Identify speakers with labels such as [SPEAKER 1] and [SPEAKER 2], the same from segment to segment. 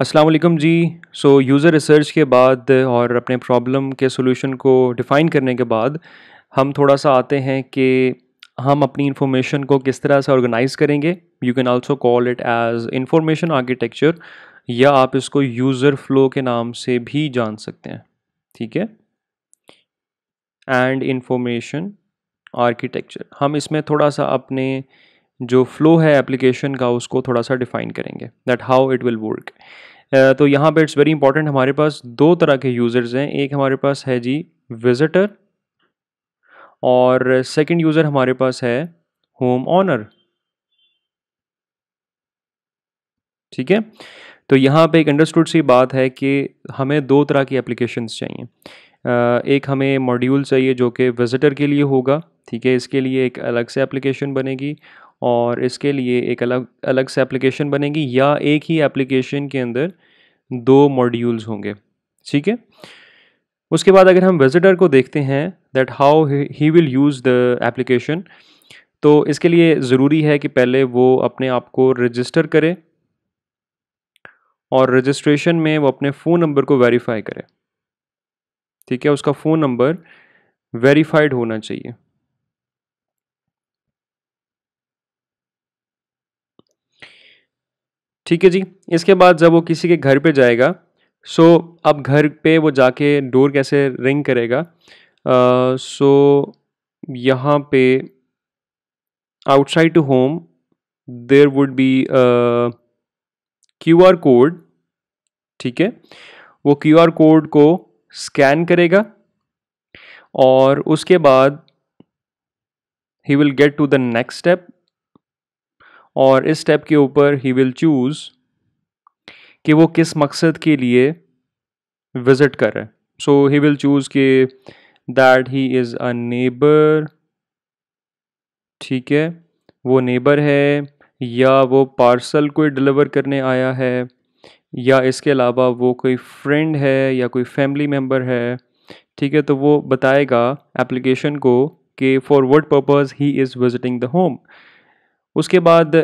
[SPEAKER 1] असलकम जी सो user research के बाद और अपने प्रॉब्लम के सोल्यूशन को डिफ़ाइन करने के बाद हम थोड़ा सा आते हैं कि हम अपनी इन्फॉर्मेशन को किस तरह से ऑर्गेनाइज करेंगे you can also call it as information architecture या आप इसको यूज़र फ्लो के नाम से भी जान सकते हैं ठीक है एंड इंफॉर्मेशन आर्किटेक्चर हम इसमें थोड़ा सा अपने जो फ्लो है एप्लीकेशन का उसको थोड़ा सा डिफाइन करेंगे that how it will work तो यहाँ पे इट्स वेरी इंपॉर्टेंट हमारे पास दो तरह के यूज़र्स हैं एक हमारे पास है जी विजिटर और सेकंड यूज़र हमारे पास है होम ऑनर ठीक है तो यहाँ पे एक अंडरस्टूड सी बात है कि हमें दो तरह की एप्लीकेशंस चाहिए एक हमें मॉड्यूल चाहिए जो कि विज़िटर के लिए होगा ठीक है इसके लिए एक अलग से एप्लीकेशन बनेगी और इसके लिए एक अलग अलग से एप्लीकेशन बनेगी या एक ही एप्लीकेशन के अंदर दो मॉड्यूल्स होंगे ठीक है उसके बाद अगर हम विजिटर को देखते हैं that how he will use the application तो इसके लिए ज़रूरी है कि पहले वो अपने आप को रजिस्टर करे और रजिस्ट्रेशन में वो अपने फ़ोन नंबर को वेरीफाई करे ठीक है उसका फ़ोन नंबर वेरीफाइड होना चाहिए ठीक है जी इसके बाद जब वो किसी के घर पे जाएगा सो अब घर पे वो जाके डोर कैसे रिंग करेगा सो यहाँ पे outside to home there would be Q R code ठीक है वो क्यू आर कोड को स्कैन करेगा और उसके बाद he will get to the next step और इस स्टेप के ऊपर ही विल चूज़ कि वो किस मकसद के लिए विज़िट कर रहा है सो ही विल चूज़ कि that he is a neighbour ठीक है वो नेबर है या वो पार्सल कोई डिलीवर करने आया है या इसके अलावा वो कोई फ्रेंड है या कोई फैमिली मेम्बर है ठीक है तो वो बताएगा एप्लीकेशन को कि for what purpose he is visiting the home उसके बाद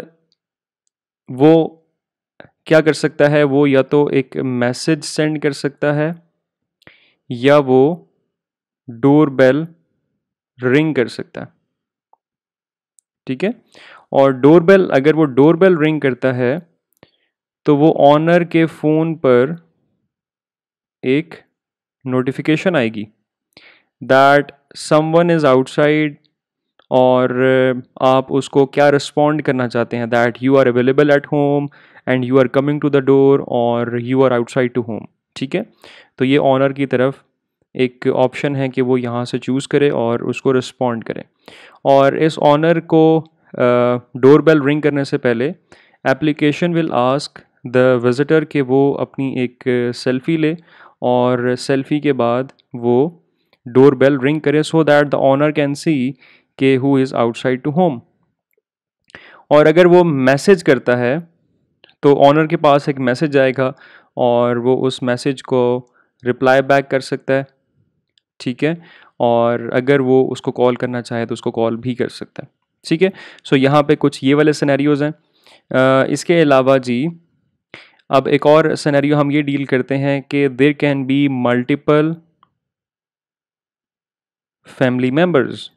[SPEAKER 1] वो क्या कर सकता है वो या तो एक मैसेज सेंड कर सकता है या वो डोर बेल रिंग कर सकता है ठीक है और डोर बेल अगर वो डोर बेल रिंग करता है तो वो ऑनर के फ़ोन पर एक नोटिफिकेशन आएगी दैट समवन इज़ आउटसाइड और आप उसको क्या रिस्पॉन्ड करना चाहते हैं that you are available at home and you are coming to the door और you are outside to home ठीक है तो ये ऑनर की तरफ एक ऑप्शन है कि वो यहाँ से चूज़ करे और उसको रिस्पॉन्ड करे और इस ऑनर को डोर बेल रिंग करने से पहले application will ask the visitor कि वो अपनी एक सेल्फ़ी ले और सेल्फ़ी के बाद वो डोर बेल रिंग करे so that the owner can see के who is outside to home और अगर वो मैसेज करता है तो ऑनर के पास एक मैसेज आएगा और वो उस मैसेज को रिप्लाई बैक कर सकता है ठीक है और अगर वो उसको कॉल करना चाहे तो उसको कॉल भी कर सकता है ठीक है सो यहाँ पे कुछ ये वाले सिनेरियोज़ हैं आ, इसके अलावा जी अब एक और सिनेरियो हम ये डील करते हैं कि there can be multiple family members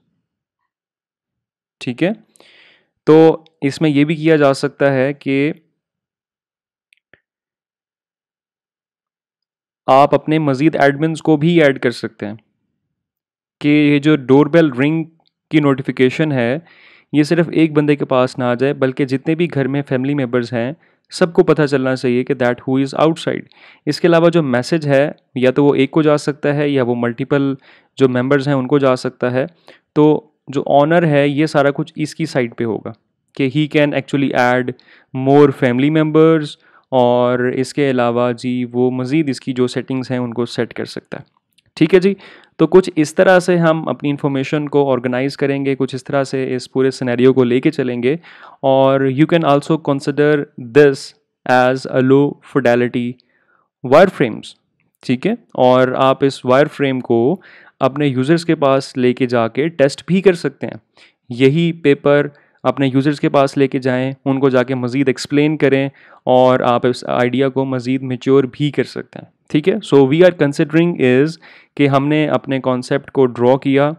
[SPEAKER 1] ठीक है तो इसमें यह भी किया जा सकता है कि आप अपने मज़ीद एडमिन्स को भी ऐड कर सकते हैं कि ये जो डोरबेल रिंग की नोटिफिकेशन है ये सिर्फ एक बंदे के पास ना आ जाए बल्कि जितने भी घर में फैमिली मेम्बर्स हैं सबको पता चलना चाहिए कि दैट हु इज़ आउटसाइड इसके अलावा जो मैसेज है या तो वो एक को जा सकता है या वो मल्टीपल जो मेंबर्स हैं उनको जा सकता है तो जो ऑनर है ये सारा कुछ इसकी साइड पे होगा कि he can actually add more family members और इसके अलावा जी वो मज़ीद इसकी जो सेटिंग्स हैं उनको सेट कर सकता है ठीक है जी तो कुछ इस तरह से हम अपनी इन्फॉर्मेशन को ऑर्गेनाइज करेंगे कुछ इस तरह से इस पूरे सिनेरियो को लेके चलेंगे और you can also consider this as a low fidelity wireframes ठीक है और आप इस वायर फ्रेम को अपने यूज़र्स के पास लेके जाके टेस्ट भी कर सकते हैं यही पेपर अपने यूज़र्स के पास लेके जाएं उनको जाके मज़ीद एक्सप्लेन करें और आप इस आइडिया को मज़ीद मेच्योर भी कर सकते हैं ठीक है so we are considering is कि हमने अपने कॉन्सेप्ट को ड्रॉ किया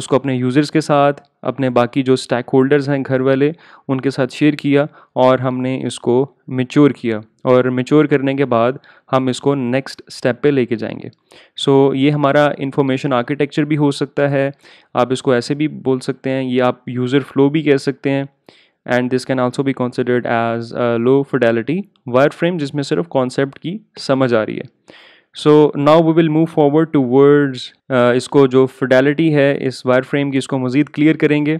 [SPEAKER 1] उसको अपने यूज़र्स के साथ अपने बाकी जो स्टैक होल्डर्स हैं घर वाले उनके साथ शेयर किया और हमने इसको मेच्योर किया और मेच्योर करने के बाद हम इसको नेक्स्ट स्टेप पे लेके जाएंगे सो so, ये हमारा इंफॉर्मेशन आर्किटेक्चर भी हो सकता है आप इसको ऐसे भी बोल सकते हैं ये आप यूज़र फ्लो भी कह सकते हैं एंड दिस कैन ऑल्सो भी considered as low fidelity wireframe जिसमें सिर्फ कॉन्सेप्ट की समझ आ रही है so now we will move forward towards इसको जो फिडेलिटी है इस वायर फ्रेम की इसको मज़ीद क्लियर करेंगे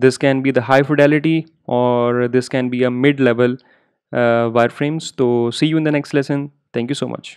[SPEAKER 1] this can be the high fidelity और this can be a mid level wireframes तो see you in the next lesson thank you so much